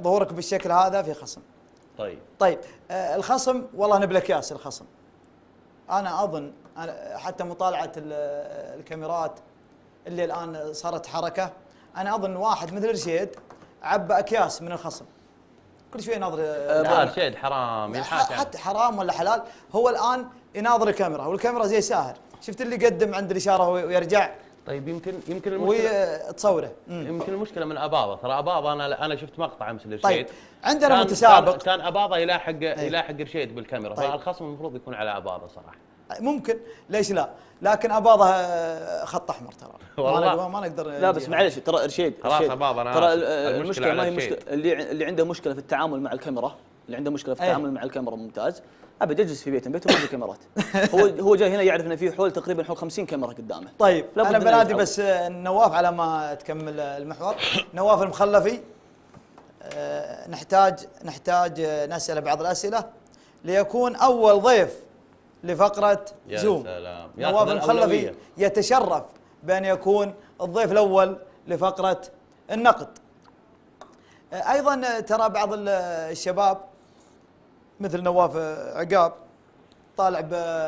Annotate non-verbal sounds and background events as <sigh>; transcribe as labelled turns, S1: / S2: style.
S1: ظهورك بالشكل هذا في خصم طيب طيب آه الخصم والله نبلك ياس الخصم انا اظن أنا حتى مطالعه آه، الكاميرات اللي الان صارت حركه انا اظن واحد مثل رشيد عبى اكياس من الخصم كل شوي ناظر آه، لا رشيد
S2: حرام يعني.
S1: حتى حرام ولا حلال هو الان يناظر الكاميرا والكاميرا زي ساهر شفت اللي يقدم عند الاشاره ويرجع طيب يمكن يمكن المشكله تصوره يمكن
S2: المشكله من اباضه ترى اباضه انا انا شفت مقطع امس لرشيد طيب عندنا كان متسابق كان اباضه يلاحق أيه. يلاحق رشيد بالكاميرا طيب. فالخصم المفروض يكون على اباضه صراحه
S1: ممكن ليش لا لكن اباضه آه، خط احمر ترى والله ما نقدر لا بس معلش
S3: ترى رشيد خلاص اباضه ترى المشكله ما هي مشكله اللي اللي عنده مشكله في التعامل مع الكاميرا اللي عنده مشكله في إيه. التعامل مع الكاميرا ممتاز ابد اجلس في بيته بيته في كاميرات <laughs> هو هو جاي هنا يعرف انه في حول تقريبا حول 50 كاميرا قدامه طيب انا بنادي بس
S1: آه، نواف على ما تكمل آه، المحور نواف المخلفي آه، نحتاج نحتاج نساله بعض الأسئلة ليكون أول ضيف لفقرة يا زوم
S2: سلام. نواف المخلفي
S1: يتشرف بأن يكون الضيف الأول لفقرة النقد أيضا ترى بعض الشباب مثل نواف عقاب طالع